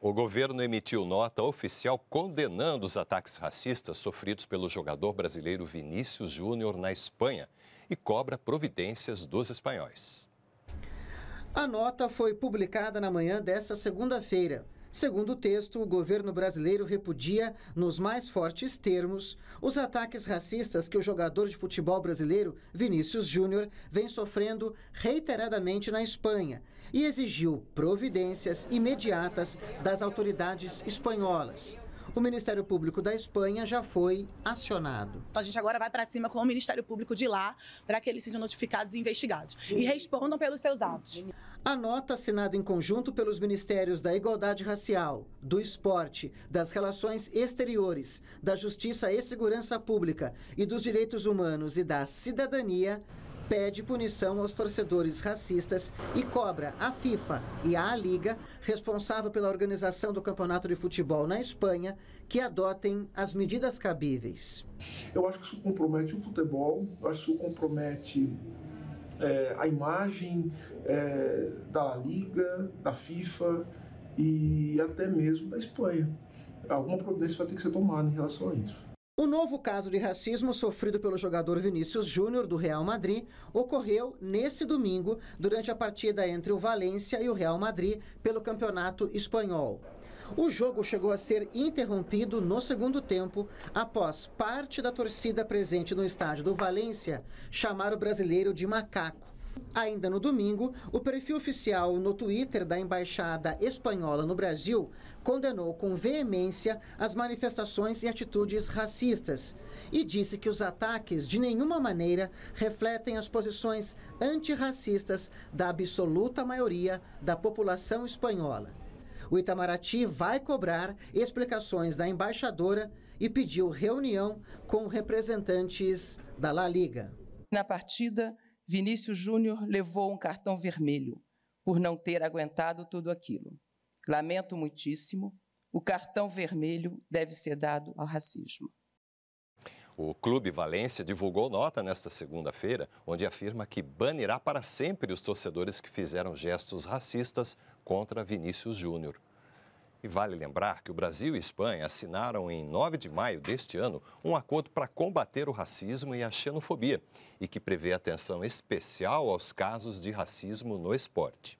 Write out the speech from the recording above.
O governo emitiu nota oficial condenando os ataques racistas sofridos pelo jogador brasileiro Vinícius Júnior na Espanha e cobra providências dos espanhóis. A nota foi publicada na manhã desta segunda-feira. Segundo o texto, o governo brasileiro repudia, nos mais fortes termos, os ataques racistas que o jogador de futebol brasileiro Vinícius Júnior vem sofrendo reiteradamente na Espanha e exigiu providências imediatas das autoridades espanholas o Ministério Público da Espanha já foi acionado. Então, a gente agora vai para cima com o Ministério Público de lá para que eles sejam notificados e investigados e respondam pelos seus atos. A nota assinada em conjunto pelos Ministérios da Igualdade Racial, do Esporte, das Relações Exteriores, da Justiça e Segurança Pública e dos Direitos Humanos e da Cidadania pede punição aos torcedores racistas e cobra a FIFA e a Liga, responsável pela organização do campeonato de futebol na Espanha, que adotem as medidas cabíveis. Eu acho que isso compromete o futebol, eu acho que isso compromete é, a imagem é, da Liga, da FIFA e até mesmo da Espanha. Alguma providência vai ter que ser tomada em relação a isso. O novo caso de racismo sofrido pelo jogador Vinícius Júnior do Real Madrid ocorreu nesse domingo durante a partida entre o Valência e o Real Madrid pelo Campeonato Espanhol. O jogo chegou a ser interrompido no segundo tempo após parte da torcida presente no estádio do Valência chamar o brasileiro de macaco. Ainda no domingo, o perfil oficial no Twitter da Embaixada Espanhola no Brasil condenou com veemência as manifestações e atitudes racistas e disse que os ataques de nenhuma maneira refletem as posições antirracistas da absoluta maioria da população espanhola. O Itamaraty vai cobrar explicações da embaixadora e pediu reunião com representantes da La Liga. Na partida Vinícius Júnior levou um cartão vermelho por não ter aguentado tudo aquilo. Lamento muitíssimo, o cartão vermelho deve ser dado ao racismo. O Clube Valência divulgou nota nesta segunda-feira, onde afirma que banirá para sempre os torcedores que fizeram gestos racistas contra Vinícius Júnior. E vale lembrar que o Brasil e Espanha assinaram em 9 de maio deste ano um acordo para combater o racismo e a xenofobia e que prevê atenção especial aos casos de racismo no esporte.